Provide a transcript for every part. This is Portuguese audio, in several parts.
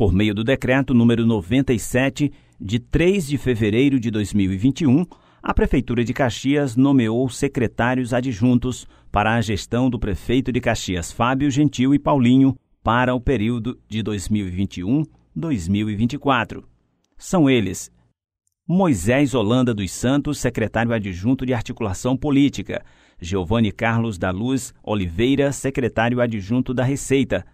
por meio do decreto número 97 de 3 de fevereiro de 2021, a Prefeitura de Caxias nomeou secretários adjuntos para a gestão do prefeito de Caxias, Fábio Gentil e Paulinho, para o período de 2021-2024. São eles Moisés Holanda dos Santos, secretário adjunto de Articulação Política, Giovanni Carlos da Luz Oliveira, secretário adjunto da Receita,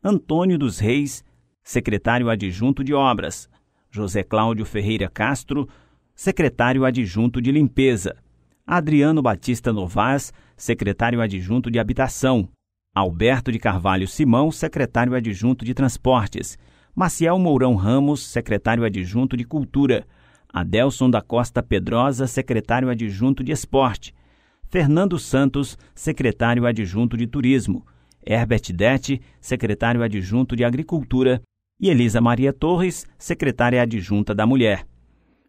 Antônio dos Reis secretário adjunto de Obras, José Cláudio Ferreira Castro, secretário adjunto de Limpeza, Adriano Batista Novas, secretário adjunto de Habitação, Alberto de Carvalho Simão, secretário adjunto de Transportes, Maciel Mourão Ramos, secretário adjunto de Cultura, Adelson da Costa Pedrosa, secretário adjunto de Esporte, Fernando Santos, secretário adjunto de Turismo, Herbert Detti, secretário adjunto de Agricultura e Elisa Maria Torres, secretária adjunta da Mulher.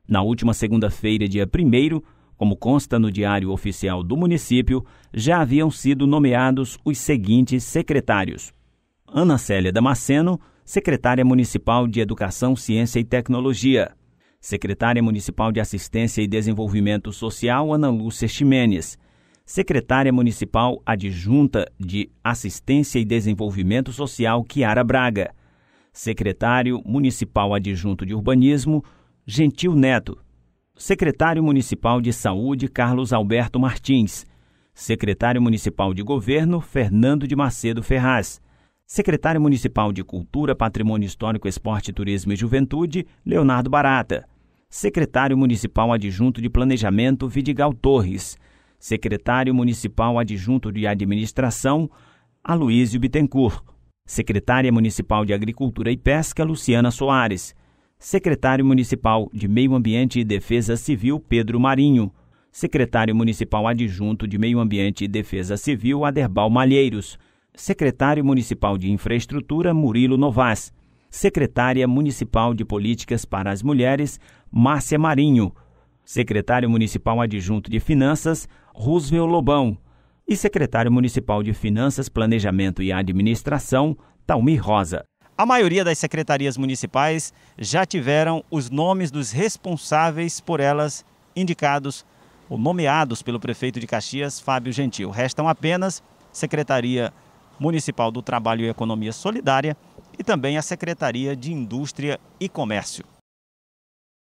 Na última segunda-feira, dia 1, como consta no Diário Oficial do Município, já haviam sido nomeados os seguintes secretários: Ana Célia Damasceno, secretária municipal de Educação, Ciência e Tecnologia. Secretária Municipal de Assistência e Desenvolvimento Social, Ana Lúcia Ximenes. Secretária Municipal Adjunta de Assistência e Desenvolvimento Social, Kiara Braga. Secretário Municipal Adjunto de Urbanismo, Gentil Neto. Secretário Municipal de Saúde, Carlos Alberto Martins. Secretário Municipal de Governo, Fernando de Macedo Ferraz. Secretário Municipal de Cultura, Patrimônio Histórico, Esporte, Turismo e Juventude, Leonardo Barata. Secretário Municipal Adjunto de Planejamento, Vidigal Torres. Secretário Municipal Adjunto de Administração, Aloísio Bittencourt secretária municipal de Agricultura e Pesca, Luciana Soares, secretário municipal de Meio Ambiente e Defesa Civil, Pedro Marinho, secretário municipal adjunto de Meio Ambiente e Defesa Civil, Aderbal Malheiros, secretário municipal de Infraestrutura, Murilo Novas, secretária municipal de Políticas para as Mulheres, Márcia Marinho, secretário municipal adjunto de Finanças, Roosevelt Lobão, e secretário municipal de Finanças, Planejamento e Administração, Talmi Rosa. A maioria das secretarias municipais já tiveram os nomes dos responsáveis por elas indicados ou nomeados pelo prefeito de Caxias, Fábio Gentil. Restam apenas Secretaria Municipal do Trabalho e Economia Solidária e também a Secretaria de Indústria e Comércio.